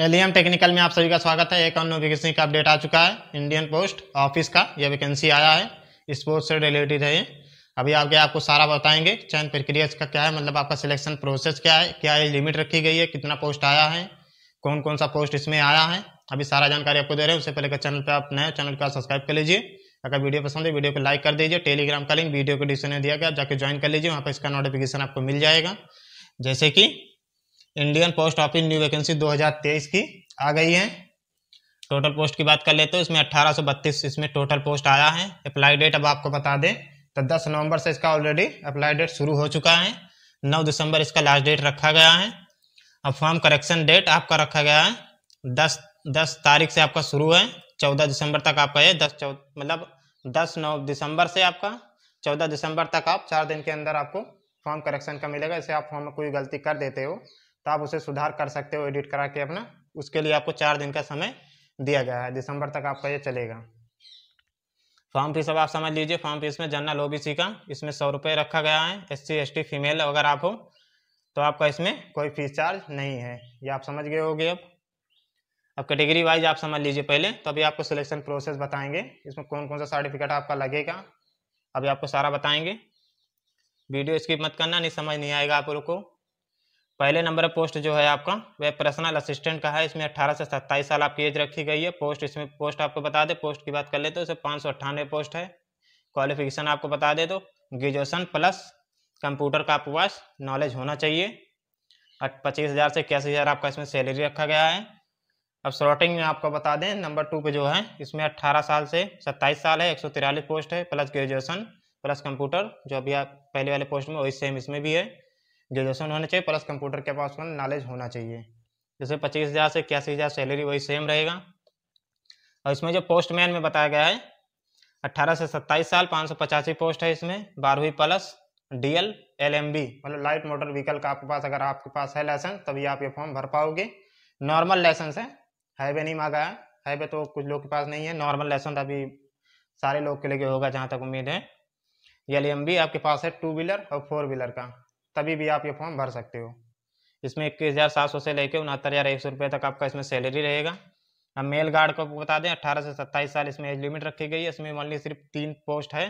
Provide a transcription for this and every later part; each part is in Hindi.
एलियम टेक्निकल में आप सभी का स्वागत है एक और नोटिफिकेशन का अपडेट आ चुका है इंडियन पोस्ट ऑफिस का यह वैकेंसी आया है स्पोर्ट्स से रिलेटेड है अभी आगे आपको सारा बताएंगे चयन प्रक्रिया इसका क्या है मतलब आपका सिलेक्शन प्रोसेस क्या है क्या ये लिमिट रखी गई है कितना पोस्ट आया है कौन कौन सा पोस्ट इसमें आया है अभी सारा जानकारी आपको दे रहे हैं उससे पहले चैनल पर आप नए चैनल का सब्सक्राइब कर लीजिए अगर वीडियो पसंद है वीडियो को लाइक कर दीजिए टेलीग्राम का लिंक वीडियो को डिस्क्रिप्शन में दिया गया जाकर ज्वाइन कर लीजिए वहाँ पर इसका नोटिफिकेशन आपको मिल जाएगा जैसे कि Indian post office new vacancy 2023 की आ गई है टोटल पोस्ट की बात कर लेते हैं इसमें अट्ठारह इसमें टोटल पोस्ट आया है अप्लाई डेट अब आपको बता दें तो 10 नवंबर से इसका ऑलरेडी अप्लाई डेट शुरू हो चुका है 9 दिसंबर इसका लास्ट डेट रखा गया है अब फॉर्म करेक्शन डेट आपका रखा गया है दस दस तारीख से आपका शुरू है चौदह दिसंबर तक आपका ये दस चौ मतलब दस नौ दिसंबर से आपका चौदह दिसंबर तक आप चार दिन के अंदर आपको फॉर्म करेक्शन का मिलेगा इसे आप फॉर्म में कोई गलती कर देते हो तो आप उसे सुधार कर सकते हो एडिट करा के अपना उसके लिए आपको चार दिन का समय दिया गया है दिसंबर तक आपका ये चलेगा फॉर्म फीस अब आप समझ लीजिए फॉर्म फीस में जनरल ओ का इसमें सौ रुपये रखा गया है S C S T female अगर आप हो तो आपका इसमें कोई फीस चार्ज नहीं है ये आप समझ गए होगे अब अब कैटेगरी वाइज आप समझ लीजिए पहले तो अभी आपको सिलेक्शन प्रोसेस बताएंगे इसमें कौन कौन सा सर्टिफिकेट आपका लगेगा अभी आपको सारा बताएंगे वीडियो स्किप मत करना नहीं समझ नहीं आएगा आप लोग को पहले नंबर पोस्ट जो है आपका वह पर्सनल असिस्टेंट का है इसमें अट्ठारह से सत्ताईस साल आपकी एज रखी गई है पोस्ट इसमें पोस्ट आपको बता दे पोस्ट की बात कर ले तो इसे पाँच सौ अट्ठानवे पोस्ट है क्वालिफिकेशन आपको बता दे तो ग्रेजुएसन प्लस कंप्यूटर का आपके पास नॉलेज होना चाहिए पच्चीस हज़ार से इक्यासी हज़ार आपका इसमें सैलरी रखा गया है अब शॉर्टिंग में आपको बता दें नंबर टू पे जो है इसमें अट्ठारह साल से सत्ताईस साल है एक सौ तिरालीस पोस्ट है प्लस ग्रेजुएसन प्लस कंप्यूटर जो अभी आप पहले वाले पोस्ट में वही सेम इसमें भी है ग्रेजुएसन होना चाहिए प्लस कंप्यूटर के पास नॉलेज होना चाहिए जैसे पच्चीस हज़ार से इक्यासी हज़ार सैलरी वही सेम रहेगा और इसमें जो पोस्टमैन में बताया गया है अट्ठारह से सत्ताईस साल पाँच सौ पचासी पोस्ट है इसमें बारहवीं plus D L L M B मतलब लाइट मोटर व्हीकल का आपके पास अगर आपके पास है लाइसेंस तभी आप ये फॉर्म भर पाओगे नॉर्मल लाइसेंस है हाईवे नहीं मांगा है हाईवे तो कुछ लोग के पास नहीं है नॉर्मल लाइसेंस अभी सारे लोग के लिए होगा जहाँ तक उम्मीद है एल एम बी आपके पास है टू व्हीलर और फोर व्हीलर का तभी भी आप ये फॉर्म भर सकते हो इसमें इक्कीस हज़ार सात सौ से लेकर उनहत्तर हज़ार एक सौ रुपये तक आपका इसमें सैलरी रहेगा अब मेल गार्ड को बता दें अट्ठारह से सत्ताईस साल इसमें एज लिमिट रखी गई है इसमें मॉनली सिर्फ तीन पोस्ट है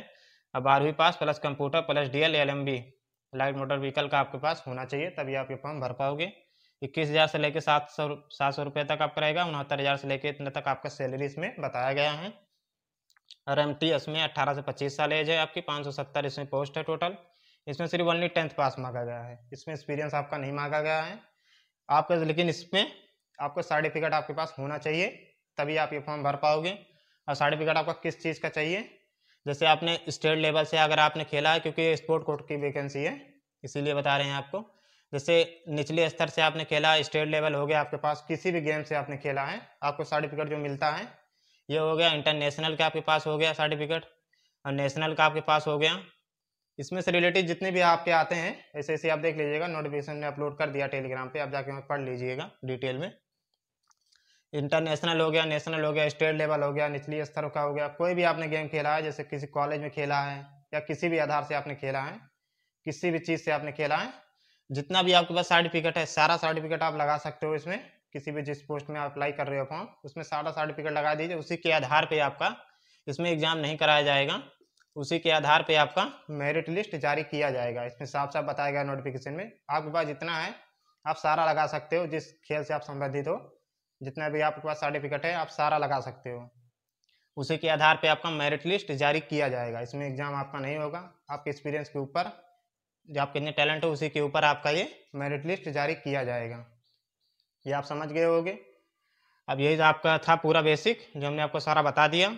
अब बारहवीं पास plus computer plus D L L M B light motor vehicle का आपके पास होना चाहिए तभी आप ये फॉर्म भर पाओगे इक्कीस हज़ार से लेकर सात सौ सात सौ रुपये तक आपका रहेगा उनहत्तर हज़ार से लेकर इतने तक आपका सैलरी इसमें बताया गया है और एम टी एस में अट्ठारह से पच्चीस साल एज है आपकी पाँच सौ सत्तर इसमें पोस्ट है टोटल इसमें सिर्फ ओनली टेंथ पास मांगा गया है इसमें एक्सपीरियंस आपका नहीं मांगा गया है आपका लेकिन इसमें आपका सर्टिफिकेट आपके पास होना चाहिए तभी आप ये फॉर्म भर पाओगे और सर्टिफिकेट आपका किस चीज़ का चाहिए जैसे आपने स्टेट लेवल से अगर आपने खेला है क्योंकि स्पोर्ट कोर्ट की वैकेंसी है इसीलिए बता रहे हैं आपको जैसे निचले स्तर से आपने खेला स्टेट लेवल हो गया आपके पास किसी भी गेम से आपने खेला है आपको सर्टिफिकेट जो मिलता है ये हो गया इंटरनेशनल का आपके पास हो गया सर्टिफिकेट और नेशनल का आपके पास हो गया इसमें से रिलेटेड जितने भी आपके आते हैं ऐसे ऐसे आप देख लीजिएगा नोटिफिकेशन ने अपलोड कर दिया टेलीग्राम पे आप जाके वहाँ पढ़ लीजिएगा डिटेल में इंटरनेशनल हो गया नेशनल हो गया स्टेट लेवल हो गया निचली स्तर का हो गया कोई भी आपने गेम खेला है जैसे किसी कॉलेज में खेला है या किसी भी आधार से आपने खेला है किसी भी चीज़ से आपने खेला है जितना भी आपके पास सर्टिफिकेट है सारा सर्टिफिकेट आप लगा सकते हो इसमें किसी भी जिस पोस्ट में आप अप्लाई कर रहे हो फॉर्म उसमें सारा सर्टिफिकेट लगा दीजिए उसी के आधार पर आपका इसमें एग्जाम नहीं कराया जाएगा उसी के आधार पे आपका मेरिट लिस्ट जारी किया जाएगा इसमें साफ साफ बताया गया नोटिफिकेशन में आपके पास जितना है आप सारा लगा सकते हो जिस खेल से आप संबंधित हो जितना भी आपके पास सर्टिफिकेट है आप सारा लगा सकते हो उसी के आधार पे आपका मेरिट लिस्ट जारी किया जाएगा इसमें एग्जाम आपका नहीं होगा आपके एक्सपीरियंस के ऊपर जो आप कितने टैलेंट हो उसी के ऊपर आपका ये मेरिट लिस्ट जारी किया जाएगा ये आप समझ गए होगे अब यही आपका था पूरा बेसिक जो हमने आपको सारा बता दिया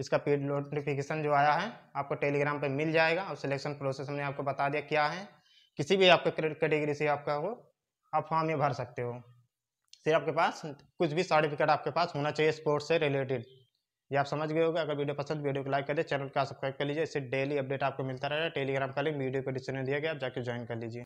इसका पेड नोटिफिकेशन जो आया है आपको टेलीग्राम पर मिल जाएगा और सिलेक्शन प्रोसेस हमने आपको बता दिया क्या है किसी भी आपके कैटेगरी से आपका हो आप फॉर्म ये भर सकते हो फिर आपके पास कुछ भी सर्टिफिकेट आपके पास होना चाहिए स्पोर्ट्स से रिलेटेड ये आप समझ गए होगा अगर वीडियो पसंद वीडियो को लाइक कर दे चैनल का सब्सक्राइब कर लीजिए इससे डेली अपडेट आपको मिलता रहेगा टेलीग्राम का लिंक वीडियो को डिस्क्रिप्शन दिया गया आप जाकर ज्वाइन कर लीजिए